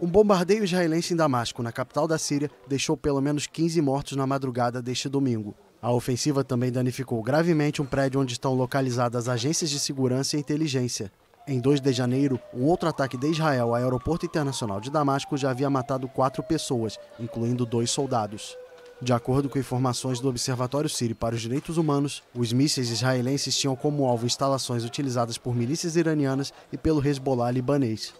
Um bombardeio israelense em Damasco, na capital da Síria, deixou pelo menos 15 mortos na madrugada deste domingo. A ofensiva também danificou gravemente um prédio onde estão localizadas agências de segurança e inteligência. Em 2 de janeiro, um outro ataque de Israel ao aeroporto internacional de Damasco já havia matado quatro pessoas, incluindo dois soldados. De acordo com informações do Observatório Sírio para os Direitos Humanos, os mísseis israelenses tinham como alvo instalações utilizadas por milícias iranianas e pelo Hezbollah libanês.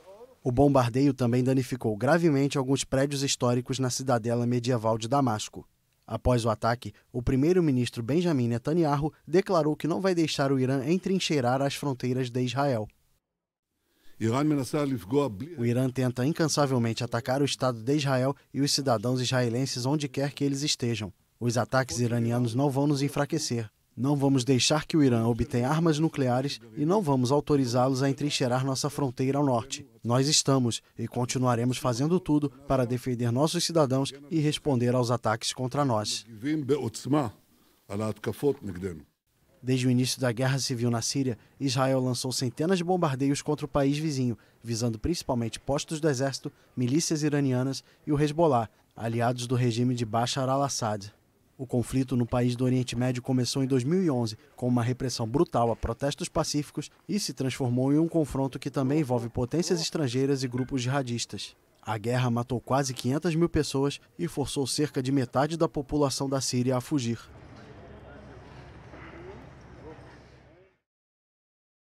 O bombardeio também danificou gravemente alguns prédios históricos na cidadela medieval de Damasco. Após o ataque, o primeiro-ministro Benjamin Netanyahu declarou que não vai deixar o Irã entrincheirar as fronteiras de Israel. O Irã tenta incansavelmente atacar o Estado de Israel e os cidadãos israelenses onde quer que eles estejam. Os ataques iranianos não vão nos enfraquecer. Não vamos deixar que o Irã obtenha armas nucleares e não vamos autorizá-los a entrincheirar nossa fronteira ao norte. Nós estamos e continuaremos fazendo tudo para defender nossos cidadãos e responder aos ataques contra nós. Desde o início da guerra civil na Síria, Israel lançou centenas de bombardeios contra o país vizinho, visando principalmente postos do exército, milícias iranianas e o Hezbollah, aliados do regime de Bashar al-Assad. O conflito no país do Oriente Médio começou em 2011 com uma repressão brutal a protestos pacíficos e se transformou em um confronto que também envolve potências estrangeiras e grupos jihadistas. A guerra matou quase 500 mil pessoas e forçou cerca de metade da população da Síria a fugir.